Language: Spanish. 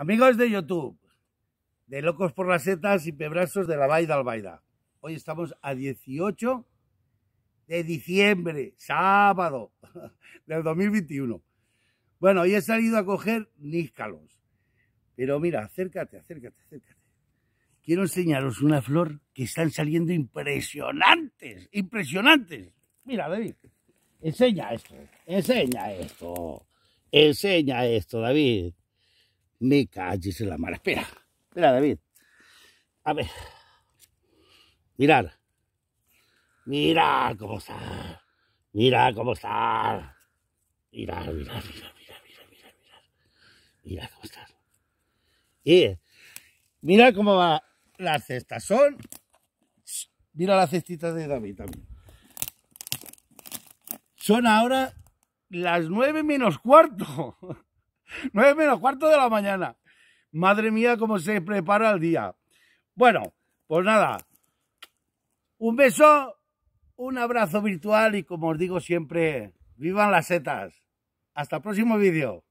Amigos de YouTube, de Locos por las Setas y Pebrazos de la Baida albaida Hoy estamos a 18 de diciembre, sábado del 2021. Bueno, hoy he salido a coger níscalos. Pero mira, acércate, acércate, acércate. Quiero enseñaros una flor que están saliendo impresionantes, impresionantes. Mira, David, enseña esto, enseña esto, enseña esto, David. Me calles en la mala. Espera, espera, David. A ver. Mirar. ¡Mirad cómo está. Mira cómo está. mirad, mirad, mirad! ¡Mirad mirad Mira cómo está. Y mira cómo va las cestas. Son. Mira la cestita de David también. Son ahora las nueve menos cuarto. 9 menos cuarto de la mañana. Madre mía, cómo se prepara el día. Bueno, pues nada. Un beso, un abrazo virtual y como os digo siempre, vivan las setas. Hasta el próximo vídeo.